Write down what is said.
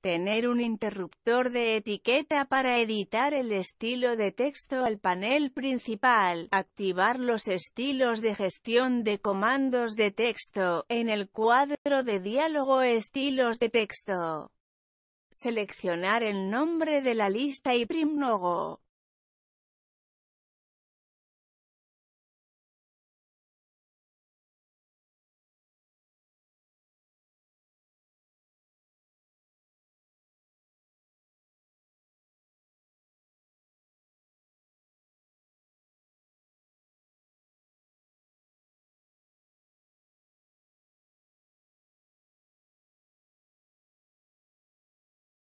Tener un interruptor de etiqueta para editar el estilo de texto al panel principal. Activar los estilos de gestión de comandos de texto. En el cuadro de diálogo estilos de texto. Seleccionar el nombre de la lista y primnogo.